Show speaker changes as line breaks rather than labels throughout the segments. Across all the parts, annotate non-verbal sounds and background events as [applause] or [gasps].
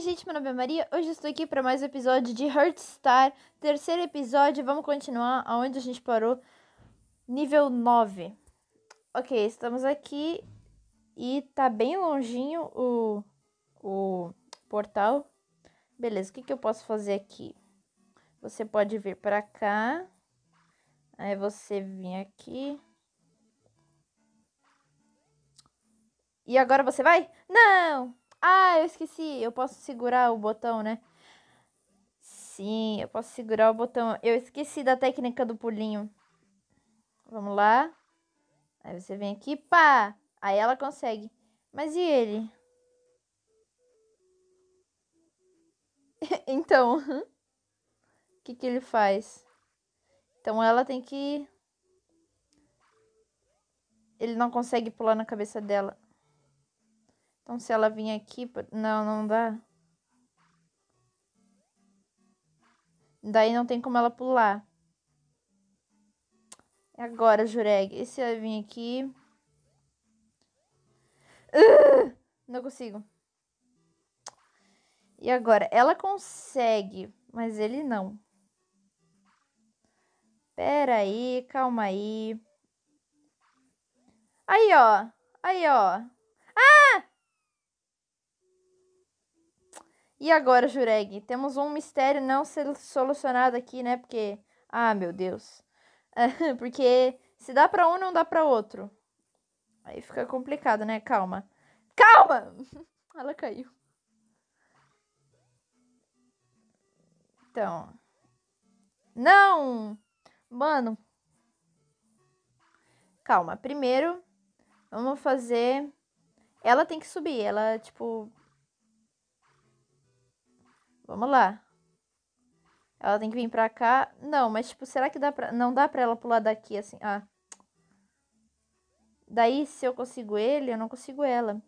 gente, meu nome é Maria. Hoje eu estou aqui para mais um episódio de Heartstar, terceiro episódio. Vamos continuar aonde a gente parou, nível 9. Ok, estamos aqui e tá bem longinho o, o portal. Beleza, o que, que eu posso fazer aqui? Você pode vir para cá, aí você vem aqui. E agora você vai? Não! Ah, eu esqueci. Eu posso segurar o botão, né? Sim, eu posso segurar o botão. Eu esqueci da técnica do pulinho. Vamos lá. Aí você vem aqui, pá! Aí ela consegue. Mas e ele? [laughs] então, o que, que ele faz? Então ela tem que. Ele não consegue pular na cabeça dela. Então, se ela vir aqui... Não, não dá. Daí não tem como ela pular. E agora, Jureg? E se ela vir aqui... Uh, não consigo. E agora? Ela consegue, mas ele não. Pera aí, calma aí. Aí, ó. Aí, ó. E agora, Jureg, temos um mistério não solucionado aqui, né? Porque, ah, meu Deus. [laughs] porque se dá para um, não dá para outro. Aí fica complicado, né? Calma. Calma! [laughs] Ela caiu. Então. Não! Mano. Calma. Primeiro, vamos fazer. Ela tem que subir. Ela, tipo, Vamos lá. Ela tem que vir pra cá. Não, mas tipo, será que dá pra... Não dá pra ela pular daqui assim. Ah. Daí, se eu consigo ele, eu não consigo ela.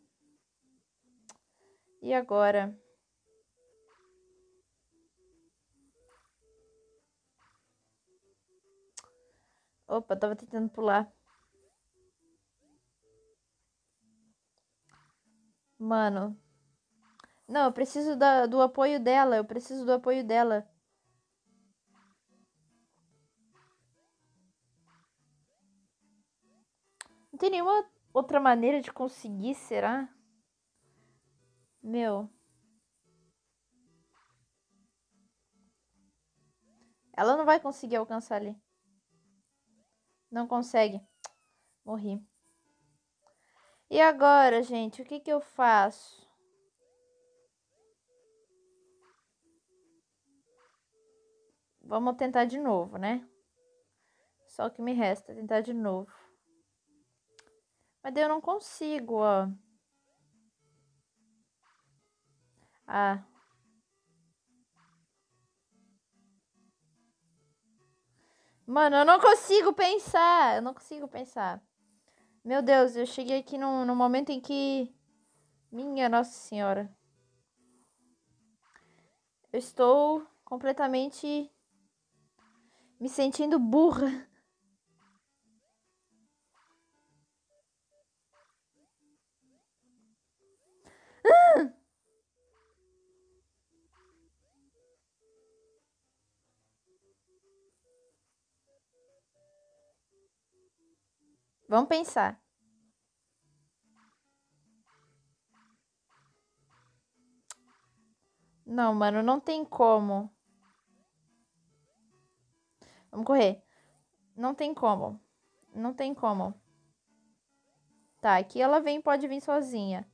E agora? Opa, tava tentando pular. Mano, não, eu preciso da, do apoio dela. Eu preciso do apoio dela. Não tem nenhuma outra maneira de conseguir, será? Meu. Ela não vai conseguir alcançar ali. Não consegue. Morri. E agora, gente? O que que eu faço? Vamos tentar de novo, né? Só que me resta, tentar de novo. Mas eu não consigo, ó. Ah. Mano, eu não consigo pensar. Eu não consigo pensar. Meu Deus, eu cheguei aqui no no momento em que. Minha Nossa Senhora. Eu estou completamente me sentindo burra. Ah! Vamos pensar. Não, mano, não tem como. Vamos correr. Não tem como. Não tem como. Tá, aqui ela vem, pode vir sozinha.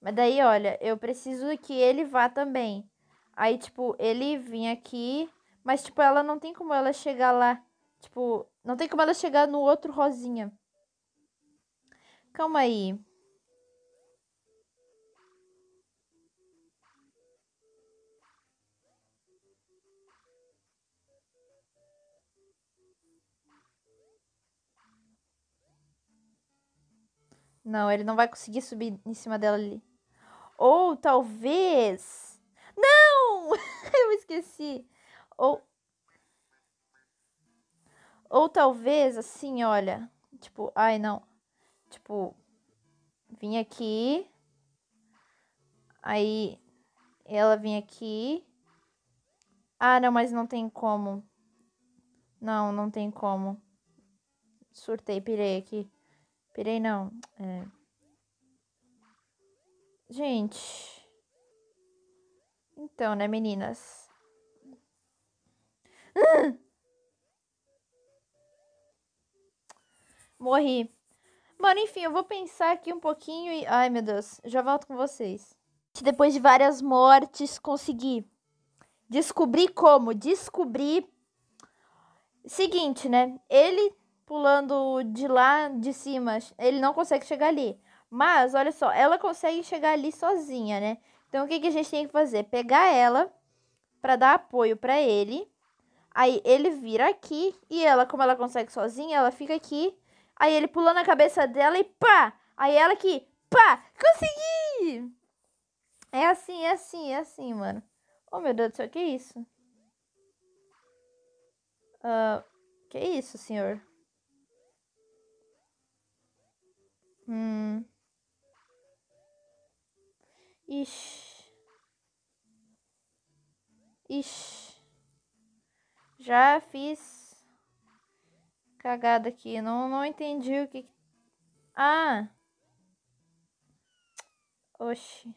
Mas daí, olha, eu preciso que ele vá também. Aí, tipo, ele vem aqui, mas, tipo, ela não tem como ela chegar lá. Tipo, não tem como ela chegar no outro rosinha. Calma aí. Não, ele não vai conseguir subir em cima dela ali. Ou talvez. Não! [laughs] Eu esqueci. Ou. Ou talvez assim, olha. Tipo, ai não. Tipo, vim aqui. Aí ela vem aqui. Ah, não, mas não tem como. Não, não tem como. Surtei, pirei aqui. Pirei não. É. Gente. Então, né, meninas? [gasps] Morri. Mano, enfim, eu vou pensar aqui um pouquinho e. Ai, meu Deus. Já volto com vocês. Depois de várias mortes, consegui. Descobri como? Descobri. Seguinte, né? Ele pulando de lá de cima. Ele não consegue chegar ali. Mas, olha só, ela consegue chegar ali sozinha, né? Então, o que, que a gente tem que fazer? Pegar ela para dar apoio para ele. Aí ele vira aqui e ela, como ela consegue sozinha, ela fica aqui. Aí ele pula na cabeça dela e pá! Aí ela aqui, pá! Consegui! É assim, é assim, é assim, mano. Oh, meu Deus do céu, que isso? Uh, que isso, senhor? Hum. Ixi. Ixi. Já fiz cagada aqui. Não, não entendi o que. Ah! Oxi.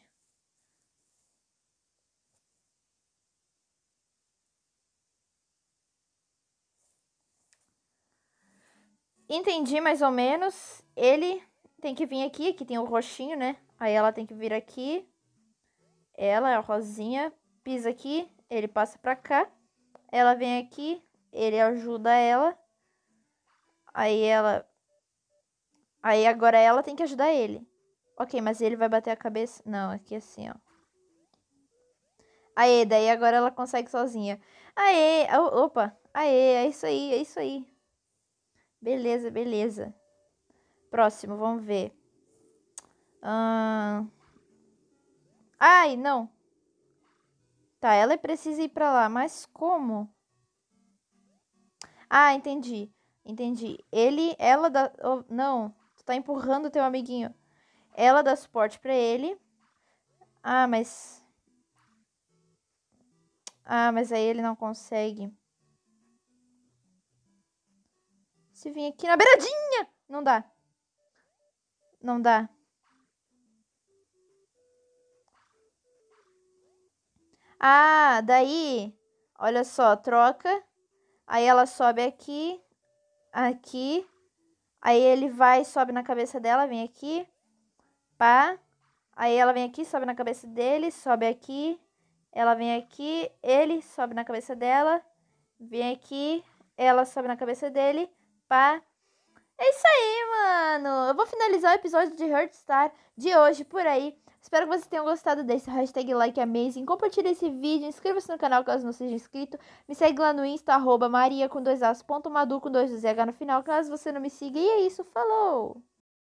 Entendi mais ou menos. Ele tem que vir aqui, aqui tem o roxinho, né? Aí ela tem que vir aqui. Ela, é a rosinha, pisa aqui, ele passa pra cá. Ela vem aqui, ele ajuda ela. Aí ela... Aí agora ela tem que ajudar ele. Ok, mas ele vai bater a cabeça... Não, aqui assim, ó. Aê, daí agora ela consegue sozinha. Aê, opa. Aê, é isso aí, é isso aí. Beleza, beleza. Próximo, vamos ver. Ai, não. Tá, ela precisa ir pra lá, mas como? Ah, entendi. Entendi. Ele, ela dá. Oh, não, tu tá empurrando teu amiguinho. Ela dá suporte pra ele. Ah, mas. Ah, mas aí ele não consegue. Se vir aqui na beiradinha! Não dá. Não dá. Ah, daí, olha só, troca. Aí ela sobe aqui, aqui. Aí ele vai, sobe na cabeça dela, vem aqui. Pá. Aí ela vem aqui, sobe na cabeça dele, sobe aqui. Ela vem aqui, ele sobe na cabeça dela. Vem aqui, ela sobe na cabeça dele. Pá. É isso aí, mano. Eu vou finalizar o episódio de Heartstar de hoje por aí. Espero que vocês tenham gostado desse hashtag likeamazing. Compartilhe esse vídeo, inscreva-se no canal caso não seja inscrito. Me segue lá no Insta, maria com dois as, ponto, madu, com dois ZH no final, caso você não me siga. E é isso, falou!